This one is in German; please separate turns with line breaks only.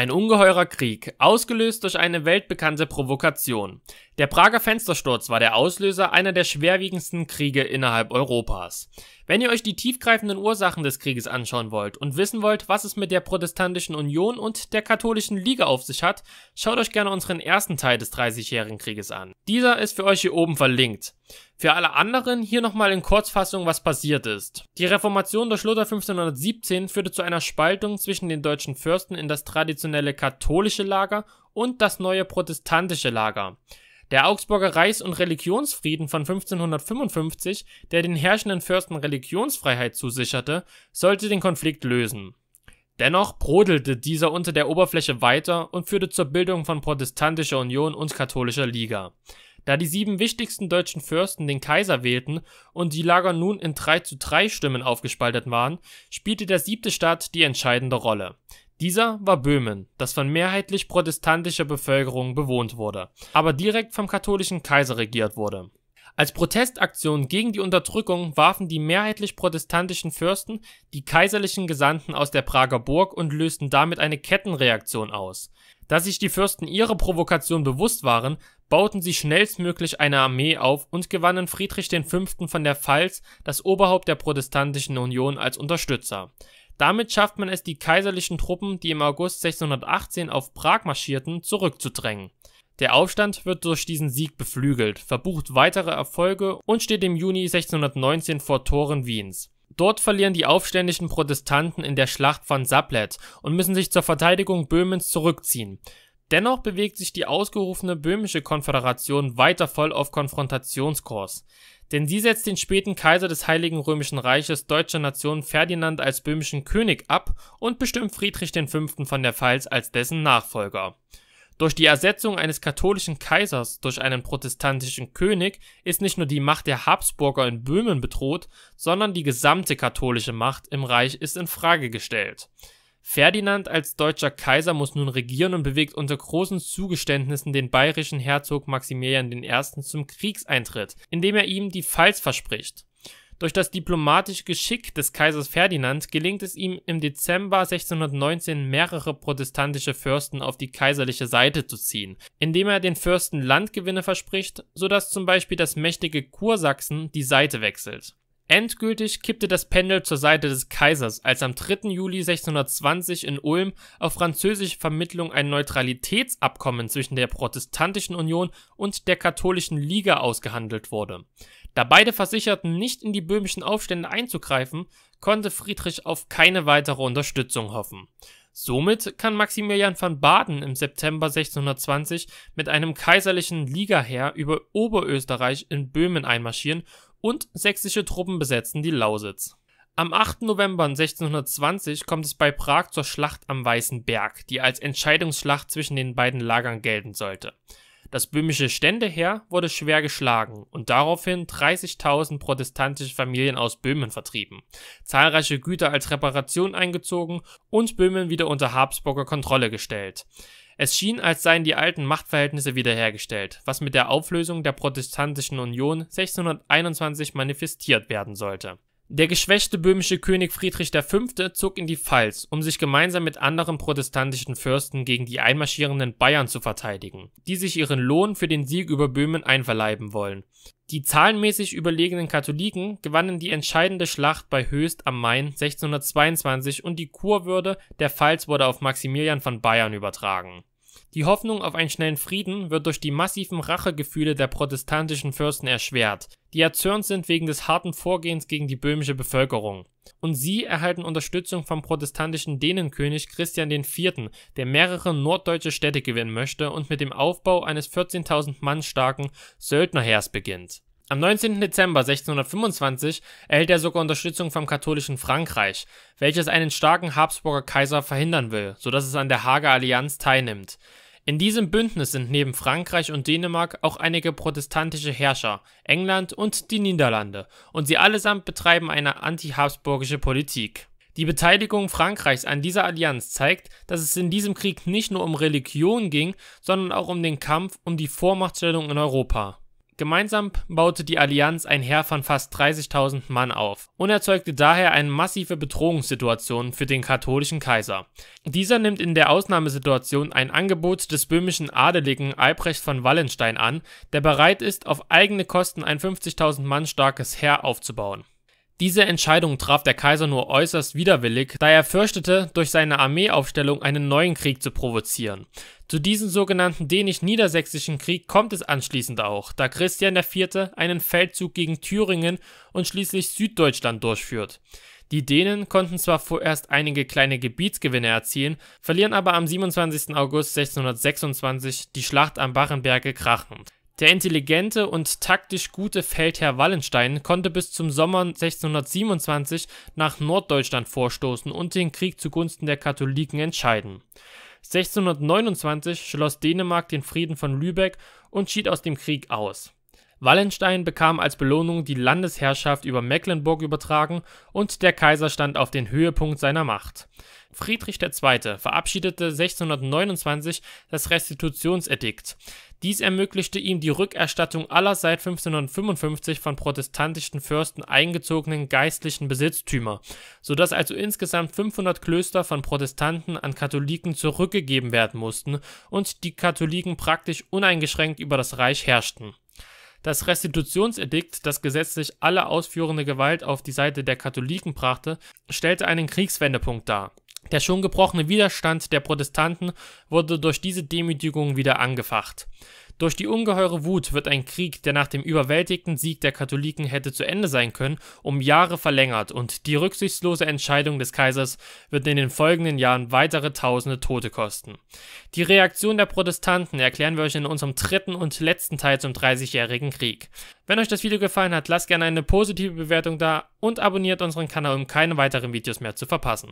Ein ungeheurer Krieg, ausgelöst durch eine weltbekannte Provokation. Der Prager Fenstersturz war der Auslöser einer der schwerwiegendsten Kriege innerhalb Europas. Wenn ihr euch die tiefgreifenden Ursachen des Krieges anschauen wollt und wissen wollt, was es mit der Protestantischen Union und der Katholischen Liga auf sich hat, schaut euch gerne unseren ersten Teil des 30-jährigen Krieges an. Dieser ist für euch hier oben verlinkt. Für alle anderen hier nochmal in Kurzfassung, was passiert ist. Die Reformation durch Luther 1517 führte zu einer Spaltung zwischen den deutschen Fürsten in das traditionelle katholische Lager und das neue protestantische Lager. Der Augsburger Reichs- und Religionsfrieden von 1555, der den herrschenden Fürsten Religionsfreiheit zusicherte, sollte den Konflikt lösen. Dennoch brodelte dieser unter der Oberfläche weiter und führte zur Bildung von Protestantischer Union und Katholischer Liga. Da die sieben wichtigsten deutschen Fürsten den Kaiser wählten und die Lager nun in 3 zu 3 Stimmen aufgespaltet waren, spielte der siebte Staat die entscheidende Rolle. Dieser war Böhmen, das von mehrheitlich protestantischer Bevölkerung bewohnt wurde, aber direkt vom katholischen Kaiser regiert wurde. Als Protestaktion gegen die Unterdrückung warfen die mehrheitlich protestantischen Fürsten die kaiserlichen Gesandten aus der Prager Burg und lösten damit eine Kettenreaktion aus. Da sich die Fürsten ihrer Provokation bewusst waren, bauten sie schnellstmöglich eine Armee auf und gewannen Friedrich V. von der Pfalz, das Oberhaupt der protestantischen Union, als Unterstützer. Damit schafft man es, die kaiserlichen Truppen, die im August 1618 auf Prag marschierten, zurückzudrängen. Der Aufstand wird durch diesen Sieg beflügelt, verbucht weitere Erfolge und steht im Juni 1619 vor Toren Wiens. Dort verlieren die aufständischen Protestanten in der Schlacht von Saplet und müssen sich zur Verteidigung Böhmens zurückziehen. Dennoch bewegt sich die ausgerufene Böhmische Konföderation weiter voll auf Konfrontationskurs, denn sie setzt den späten Kaiser des Heiligen Römischen Reiches deutscher Nation Ferdinand als böhmischen König ab und bestimmt Friedrich V. von der Pfalz als dessen Nachfolger. Durch die Ersetzung eines katholischen Kaisers durch einen protestantischen König ist nicht nur die Macht der Habsburger in Böhmen bedroht, sondern die gesamte katholische Macht im Reich ist in Frage gestellt. Ferdinand als deutscher Kaiser muss nun regieren und bewegt unter großen Zugeständnissen den bayerischen Herzog Maximilian I. zum Kriegseintritt, indem er ihm die Pfalz verspricht. Durch das diplomatische Geschick des Kaisers Ferdinand gelingt es ihm im Dezember 1619 mehrere protestantische Fürsten auf die kaiserliche Seite zu ziehen, indem er den Fürsten Landgewinne verspricht, so dass zum Beispiel das mächtige Kursachsen die Seite wechselt Endgültig kippte das Pendel zur Seite des Kaisers, als am 3. Juli 1620 in Ulm auf französische Vermittlung ein Neutralitätsabkommen zwischen der Protestantischen Union und der Katholischen Liga ausgehandelt wurde. Da beide versicherten, nicht in die böhmischen Aufstände einzugreifen, konnte Friedrich auf keine weitere Unterstützung hoffen. Somit kann Maximilian von Baden im September 1620 mit einem kaiserlichen Ligaheer über Oberösterreich in Böhmen einmarschieren und sächsische Truppen besetzen die Lausitz. Am 8. November 1620 kommt es bei Prag zur Schlacht am Weißen Berg, die als Entscheidungsschlacht zwischen den beiden Lagern gelten sollte. Das böhmische Ständeheer wurde schwer geschlagen und daraufhin 30.000 protestantische Familien aus Böhmen vertrieben, zahlreiche Güter als Reparation eingezogen und Böhmen wieder unter Habsburger Kontrolle gestellt. Es schien, als seien die alten Machtverhältnisse wiederhergestellt, was mit der Auflösung der Protestantischen Union 1621 manifestiert werden sollte der geschwächte böhmische König Friedrich V. zog in die Pfalz, um sich gemeinsam mit anderen protestantischen Fürsten gegen die einmarschierenden Bayern zu verteidigen, die sich ihren Lohn für den Sieg über Böhmen einverleiben wollen. Die zahlenmäßig überlegenen Katholiken gewannen die entscheidende Schlacht bei Höchst am Main 1622 und die Kurwürde der Pfalz wurde auf Maximilian von Bayern übertragen. Die Hoffnung auf einen schnellen Frieden wird durch die massiven Rachegefühle der protestantischen Fürsten erschwert, die erzürnt sind wegen des harten Vorgehens gegen die böhmische Bevölkerung. Und sie erhalten Unterstützung vom protestantischen Dänenkönig Christian IV., der mehrere norddeutsche Städte gewinnen möchte und mit dem Aufbau eines 14.000 Mann starken Söldnerheers beginnt. Am 19. Dezember 1625 erhält er sogar Unterstützung vom katholischen Frankreich, welches einen starken Habsburger Kaiser verhindern will, sodass es an der Hager Allianz teilnimmt. In diesem Bündnis sind neben Frankreich und Dänemark auch einige protestantische Herrscher, England und die Niederlande, und sie allesamt betreiben eine anti-habsburgische Politik. Die Beteiligung Frankreichs an dieser Allianz zeigt, dass es in diesem Krieg nicht nur um Religion ging, sondern auch um den Kampf um die Vormachtstellung in Europa. Gemeinsam baute die Allianz ein Heer von fast 30.000 Mann auf und erzeugte daher eine massive Bedrohungssituation für den katholischen Kaiser. Dieser nimmt in der Ausnahmesituation ein Angebot des böhmischen Adeligen Albrecht von Wallenstein an, der bereit ist, auf eigene Kosten ein 50.000 Mann starkes Heer aufzubauen. Diese Entscheidung traf der Kaiser nur äußerst widerwillig, da er fürchtete, durch seine Armeeaufstellung einen neuen Krieg zu provozieren. Zu diesem sogenannten Dänisch-Niedersächsischen Krieg kommt es anschließend auch, da Christian IV. einen Feldzug gegen Thüringen und schließlich Süddeutschland durchführt. Die Dänen konnten zwar vorerst einige kleine Gebietsgewinne erzielen, verlieren aber am 27. August 1626 die Schlacht am Barrenberge krachend. Der intelligente und taktisch gute Feldherr Wallenstein konnte bis zum Sommer 1627 nach Norddeutschland vorstoßen und den Krieg zugunsten der Katholiken entscheiden. 1629 schloss Dänemark den Frieden von Lübeck und schied aus dem Krieg aus. Wallenstein bekam als Belohnung die Landesherrschaft über Mecklenburg übertragen und der Kaiser stand auf den Höhepunkt seiner Macht. Friedrich II. verabschiedete 1629 das Restitutionsedikt. Dies ermöglichte ihm die Rückerstattung aller seit 1555 von protestantischen Fürsten eingezogenen geistlichen Besitztümer, sodass also insgesamt 500 Klöster von Protestanten an Katholiken zurückgegeben werden mussten und die Katholiken praktisch uneingeschränkt über das Reich herrschten das Restitutionsedikt, das gesetzlich alle ausführende Gewalt auf die Seite der Katholiken brachte, stellte einen Kriegswendepunkt dar. Der schon gebrochene Widerstand der Protestanten wurde durch diese Demütigung wieder angefacht. Durch die ungeheure Wut wird ein Krieg, der nach dem überwältigten Sieg der Katholiken hätte zu Ende sein können, um Jahre verlängert und die rücksichtslose Entscheidung des Kaisers wird in den folgenden Jahren weitere tausende Tote kosten. Die Reaktion der Protestanten erklären wir euch in unserem dritten und letzten Teil zum Dreißigjährigen Krieg. Wenn euch das Video gefallen hat, lasst gerne eine positive Bewertung da und abonniert unseren Kanal, um keine weiteren Videos mehr zu verpassen.